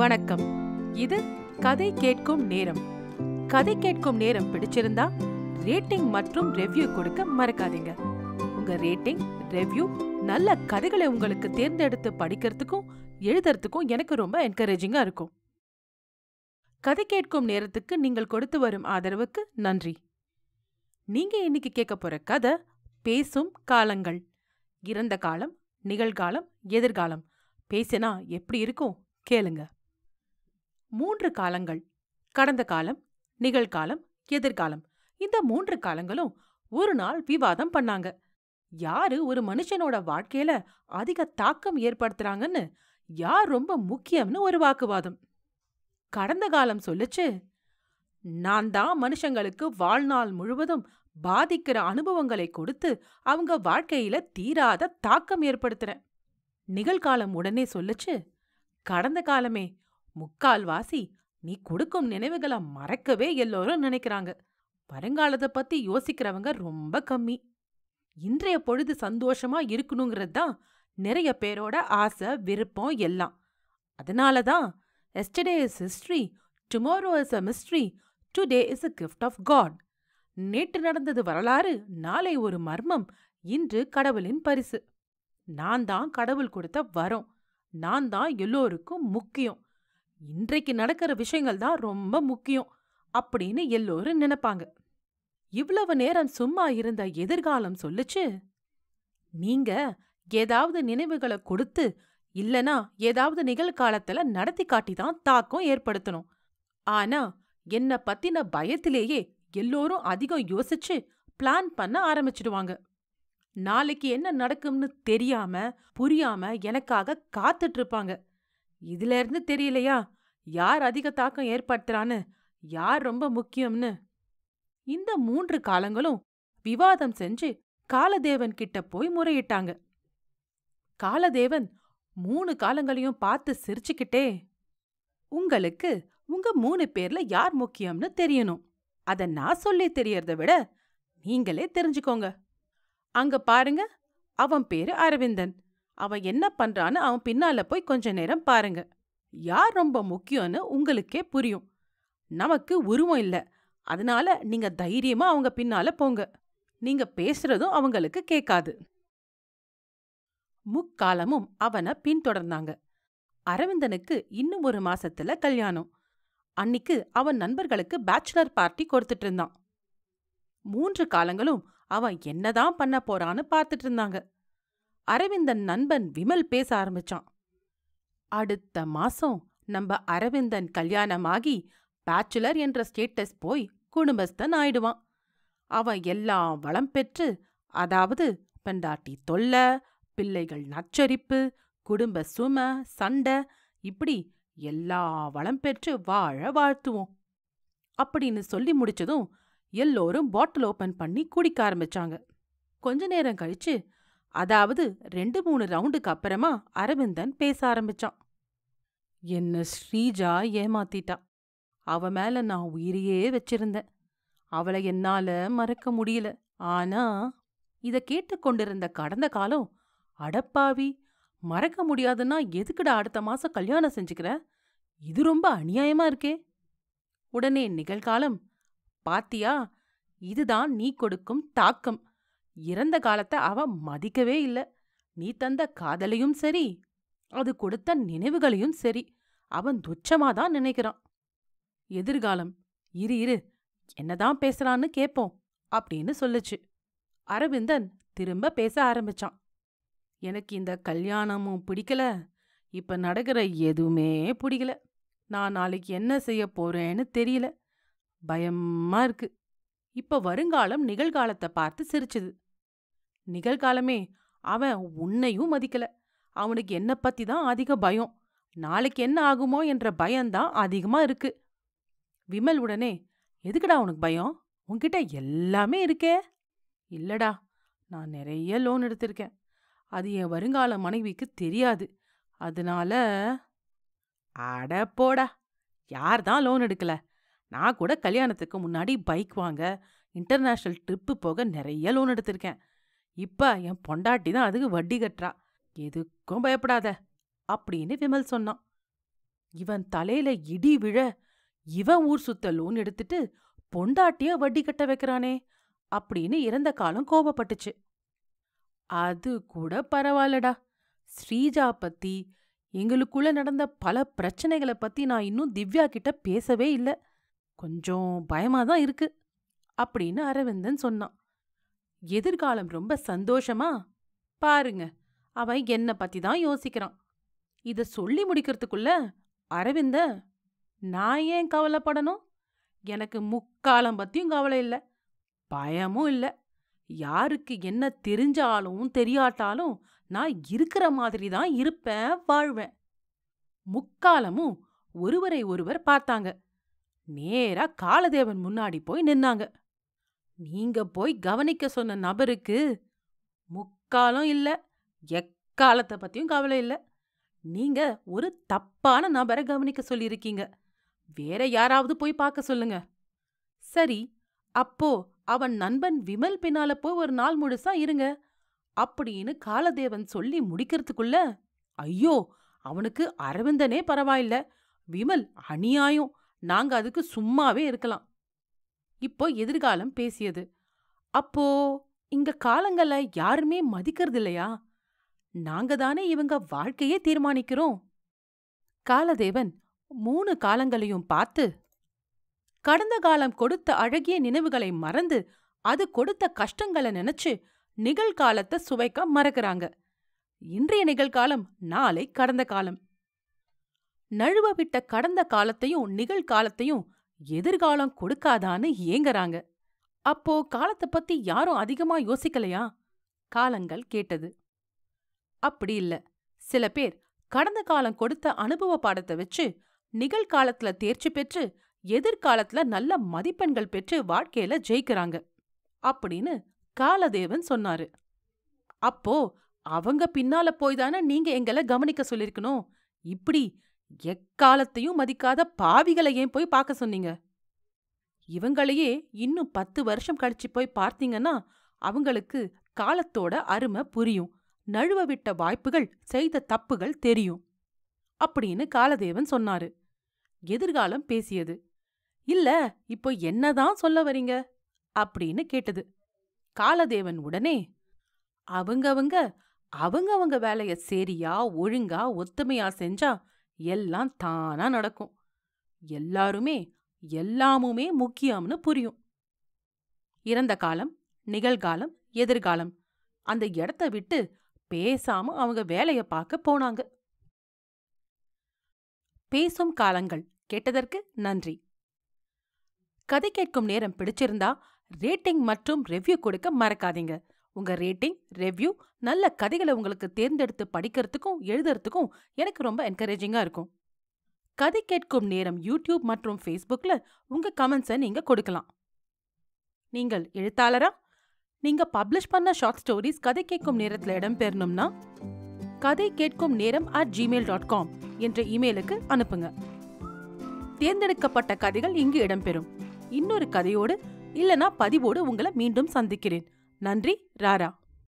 வணக்கம் இது கதை கேட்கும் நேரம் கதை கேட்கும் நேரம் பிடிச்சிருந்தா ரேட்டிங் மற்றும் ரெவ்யூ கொடுக்க மறக்காதீங்க உங்க ரேட்டிங் ரெவ்யூ நல்ல கதைகளை உங்களுக்கு தேர்ந்தெடுத்து படிக்கிறதுக்கும் எழுதுறதுக்கும் எனக்கு ரொம்ப என்கரேஜிங்கா இருக்கும் கதை கேட்கும் நேரத்துக்கு நீங்கள் கொடுத்து வரும் ஆதரவுக்கு நன்றி நீங்க இன்னைக்கு கேட்க போற கதை பேசும் காலங்கள் இறந்த காலம் நிகழ்காலம் எதிர்காலம் பேசினா எப்படி இருக்கும் கேளுங்க மூன்று காலங்கள் கடந்த காலம் நிகழ்காலம் எதிர்காலம் இந்த மூன்று காலங்களும் ஒரு நாள் விவாதம் பண்ணாங்க யாரு ஒரு மனுஷனோட வாழ்க்கையில அதிக தாக்கம் ஏற்படுத்துறாங்கன்னு யார் ரொம்ப முக்கியம்னு ஒரு வாக்குவாதம் கடந்த காலம் சொல்லுச்சு நான் தான் மனுஷங்களுக்கு வாழ்நாள் முழுவதும் பாதிக்கிற அனுபவங்களை கொடுத்து அவங்க வாழ்க்கையில தீராத தாக்கம் ஏற்படுத்துறேன் நிகழ்காலம் உடனே சொல்லுச்சு கடந்த காலமே முக்கால்வாசி நீ கொடுக்கும் நினைவுகளை மறக்கவே எல்லோரும் நினைக்கிறாங்க வருங்காலத்தை பத்தி யோசிக்கிறவங்க ரொம்ப கம்மி இன்றைய பொழுது சந்தோஷமா இருக்கணுங்கிறது தான் நிறைய பேரோட ஆசை விருப்பம் எல்லாம் அதனால தான் yesterday is history tomorrow is a mystery today is a gift of God நேற்று நடந்தது வரலாறு நாளை ஒரு மர்மம் இன்று கடவுளின் பரிசு நான் தான் கடவுள் கொடுத்த வரம் நான் தான் எல்லோருக்கும் முக்கியம் இன்றைக்கு நடக்கிற விஷயங்கள் தான் ரொம்ப முக்கியம் அப்படின்னு எல்லோரும் நினைப்பாங்க இவ்வளவு நேரம் சும்மா இருந்த எதிர்காலம் சொல்லுச்சு நீங்க ஏதாவது நினைவுகளை கொடுத்து இல்லனா ஏதாவது நிகழ்காலத்துல நடத்தி காட்டி தான் தாக்கம் ஏற்படுத்தணும் ஆனா என்ன பத்தின பயத்திலேயே எல்லோரும் அதிகம் யோசிச்சு பிளான் பண்ண ஆரம்பிச்சிடுவாங்க நாளைக்கு என்ன நடக்கும்னு தெரியாம புரியாம எனக்காக காத்துட்டு இருப்பாங்க இதுல இருந்து தெரியலையா யார் அதிக தாக்கம் ஏற்படுத்துறான்னு யார் ரொம்ப முக்கியம்னு இந்த மூன்று காலங்களும் விவாதம் செஞ்சு காலதேவன் கிட்ட போய் முறையிட்டாங்க காலதேவன் மூணு காலங்களையும் பார்த்து சிரிச்சுக்கிட்டே உங்களுக்கு உங்க மூணு பேர்ல யார் முக்கியம்னு தெரியணும் அத நான் சொல்லி தெரியறத விட நீங்களே தெரிஞ்சுக்கோங்க அங்க பாருங்க அவன் பேரு அரவிந்தன் அவன் என்ன பண்றான்னு அவன் பின்னால போய் கொஞ்ச நேரம் பாருங்க யார் ரொம்ப முக்கியம்னு உங்களுக்கே புரியும் நமக்கு உருவம் இல்லை அதனால நீங்க தைரியமா அவங்க பின்னால போங்க நீங்க பேசுறதும் அவங்களுக்கு கேட்காது முக்காலமும் அவனை பின்தொடர்ந்தாங்க அரவிந்தனுக்கு இன்னும் ஒரு மாசத்துல கல்யாணம் அன்னிக்கு அவன் நண்பர்களுக்கு பேச்சுலர் பார்ட்டி கொடுத்துட்டு இருந்தான் மூன்று காலங்களும் அவன் என்னதான் பண்ண போறான்னு பார்த்துட்டு இருந்தாங்க அரவிந்தன் நண்பன் விமல் பேச ஆரம்பிச்சான் அடுத்த மாசம் நம்ம அரவிந்தன் கல்யாணமாகி பேச்சுலர் என்ற ஸ்டேட்டஸ் போய் குடும்பஸ்தன் ஆயிடுவான் அவன் எல்லாம் வளம் பெற்று அதாவது பெண்டாட்டி தொல்லை பிள்ளைகள் நச்சரிப்பு குடும்ப சும சண்டை இப்படி எல்லா வளம் பெற்று வாழ வாழ்த்துவோம் அப்படின்னு சொல்லி முடிச்சதும் எல்லோரும் பாட்டில் ஓப்பன் பண்ணி குடிக்க ஆரம்பிச்சாங்க கொஞ்ச நேரம் கழிச்சு அதாவது ரெண்டு மூணு ரவுண்டுக்கு அப்புறமா அரவிந்தன் பேச ஆரம்பிச்சான் என்ன ஸ்ரீஜா ஏமாத்திட்டா அவ மேல நான் உயிரையே வச்சிருந்தேன் அவளை என்னால மறக்க முடியல ஆனா இத கேட்டுக்கொண்டிருந்த கடந்த காலம் அடப்பாவி மறக்க முடியாதுன்னா எதுக்குடா அடுத்த மாசம் கல்யாணம் செஞ்சுக்கிற இது ரொம்ப அநியாயமா இருக்கே உடனே நிகழ்காலம் பாத்தியா இதுதான் நீ கொடுக்கும் தாக்கம் இறந்த காலத்தை அவ மதிக்கவே இல்லை நீ தந்த காதலையும் சரி அது கொடுத்த நினைவுகளையும் சரி அவன் துச்சமாதான் நினைக்கிறான் எதிர்காலம் இரு இரு என்னதான் பேசுறான்னு கேட்போம் அப்படின்னு சொல்லுச்சு அரவிந்தன் திரும்ப பேச ஆரம்பிச்சான் எனக்கு இந்த கல்யாணமும் பிடிக்கல இப்ப நடக்கிற எதுவுமே பிடிக்கல நான் நாளைக்கு என்ன செய்ய போறேன்னு தெரியல பயமா இருக்கு இப்ப வருங்காலம் நிகழ்காலத்தை பார்த்து சிரிச்சுது நிகழ்காலமே அவன் உன்னையும் மதிக்கல அவனுக்கு என்ன பத்தி தான் அதிக பயம் நாளைக்கு என்ன ஆகுமோ என்ற பயம்தான் அதிகமா இருக்கு விமல் உடனே எதுக்குடா உனக்கு பயம் உன்கிட்ட எல்லாமே இருக்கே இல்லடா நான் நிறைய லோன் எடுத்திருக்கேன் அது என் வருங்கால மனைவிக்கு தெரியாது அதனால அட போடா யார் தான் லோன் எடுக்கல நான் கூட கல்யாணத்துக்கு முன்னாடி பைக் வாங்க இன்டர்நேஷ்னல் ட்ரிப்பு போக நிறைய லோன் எடுத்திருக்கேன் இப்ப என் பொண்டாட்டி தான் அதுக்கு வட்டி கட்டுறா எதுக்கும் பயப்படாத அப்படின்னு விமல் சொன்னான் இவன் தலையில இடி விழ இவன் ஊர் சுத்த லோன் எடுத்துட்டு பொண்டாட்டிய வட்டி கட்ட வைக்கிறானே அப்படின்னு இறந்த காலம் கோபப்பட்டுச்சு அது கூட பரவாயில்லடா ஸ்ரீஜா பத்தி எங்களுக்குள்ள நடந்த பல பிரச்சனைகளை பத்தி நான் இன்னும் திவ்யா கிட்ட பேசவே இல்லை கொஞ்சம் பயமா தான் இருக்கு அப்படின்னு அரவிந்தன் சொன்னான் எதிர்காலம் ரொம்ப சந்தோஷமா பாருங்க அவன் என்னை பத்தி தான் யோசிக்கிறான் இத சொல்லி முடிக்கிறதுக்குள்ள அரவிந்த நான் ஏன் கவலைப்படணும் எனக்கு முக்காலம் பத்தியும் கவலை இல்லை பயமும் இல்லை யாருக்கு என்ன தெரிஞ்சாலும் தெரியாட்டாலும் நான் இருக்கிற மாதிரி தான் இருப்பேன் வாழ்வேன் முக்காலமும் ஒருவரை ஒருவர் பார்த்தாங்க நேரா காலதேவன் முன்னாடி போய் நின்னாங்க நீங்க போய் கவனிக்க சொன்ன நபருக்கு முக்காலும் இல்லை எக்காலத்தை பத்தியும் கவலை இல்லை நீங்க ஒரு தப்பான நபரை கவனிக்க சொல்லியிருக்கீங்க வேற யாராவது போய் பார்க்க சொல்லுங்க சரி அப்போ அவன் நண்பன் விமல் பின்னால போய் ஒரு நாள் முழுசா இருங்க அப்படின்னு காலதேவன் சொல்லி முடிக்கிறதுக்குள்ள ஐயோ அவனுக்கு அரவிந்தனே பரவாயில்ல விமல் அநியாயம் நாங்க அதுக்கு சும்மாவே இருக்கலாம் இப்போ எதிர்காலம் பேசியது அப்போ இங்க காலங்கள யாருமே மதிக்கிறது இல்லையா நாங்க தானே இவங்க வாழ்க்கையே தீர்மானிக்கிறோம் காலதேவன் மூணு காலங்களையும் பார்த்து கடந்த காலம் கொடுத்த அழகிய நினைவுகளை மறந்து அது கொடுத்த கஷ்டங்களை நினைச்சு நிகழ்காலத்தை சுவைக்க மறக்கிறாங்க இன்றைய நிகழ்காலம் நாளை கடந்த காலம் நழுவ விட்ட கடந்த காலத்தையும் நிகழ்காலத்தையும் எதிர்காலம் கொடுக்காதான்னு ஏங்கறாங்க அப்போ காலத்தை பத்தி யாரும் அதிகமா யோசிக்கலையா காலங்கள் கேட்டது அப்படி இல்ல சில பேர் கடந்த காலம் கொடுத்த அனுபவ பாடத்தை வச்சு நிகழ்காலத்துல தேர்ச்சி பெற்று எதிர்காலத்துல நல்ல மதிப்பெண்கள் பெற்று வாழ்க்கையில ஜெயிக்கிறாங்க அப்படின்னு காலதேவன் சொன்னாரு அப்போ அவங்க பின்னால போய்தானே நீங்க எங்களை கவனிக்க சொல்லிருக்கணும் இப்படி எக்காலத்தையும் மதிக்காத பாவிகளை ஏன் போய் பார்க்க சொன்னீங்க இவங்களையே இன்னும் பத்து வருஷம் கழிச்சு போய் பார்த்தீங்கன்னா அவங்களுக்கு காலத்தோட அருமை புரியும் நழுவ விட்ட வாய்ப்புகள் செய்த தப்புகள் தெரியும் அப்படின்னு காலதேவன் சொன்னாரு எதிர்காலம் பேசியது இல்ல இப்போ என்னதான் சொல்ல வரீங்க அப்படின்னு கேட்டது காலதேவன் உடனே அவங்கவங்க அவங்கவங்க வேலைய சரியா ஒழுங்கா ஒத்துமையா செஞ்சா எல்லாம் தானா நடக்கும் எல்லாருமே எல்லாமுமே முக்கியம்னு புரியும் இறந்த காலம் நிகழ்காலம் எதிர்காலம் அந்த இடத்த விட்டு பேசாம அவங்க வேலைய பார்க்க போனாங்க பேசும் காலங்கள் கேட்டதற்கு நன்றி கதை கேட்கும் நேரம் பிடிச்சிருந்தா ரேட்டிங் மற்றும் ரிவ்யூ கொடுக்க மறக்காதீங்க உங்க ரேட்டிங் ரெவ்யூ நல்ல கதைகளை உங்களுக்கு தேர்ந்தெடுத்து படிக்கிறதுக்கும் எழுதுறதுக்கும் எனக்கு ரொம்ப என்கரேஜிங்காக இருக்கும் கதை கேட்கும் நேரம் யூடியூப் மற்றும் ஃபேஸ்புக்கில் உங்கள் கமெண்ட்ஸை நீங்கள் கொடுக்கலாம் நீங்கள் எழுத்தாளரா நீங்கள் பப்ளிஷ் பண்ண ஷார்ட் ஸ்டோரிஸ் கதை கேட்கும் நேரத்தில் இடம்பெறணும்னா கதை கேட்கும் நேரம் அட் ஜிமெயில் டாட் காம் என்ற இமெயிலுக்கு அனுப்புங்க தேர்ந்தெடுக்கப்பட்ட கதைகள் இங்கு இடம்பெறும் இன்னொரு கதையோடு இல்லைனா பதிவோடு உங்களை மீண்டும் சந்திக்கிறேன் நன்றி ராரா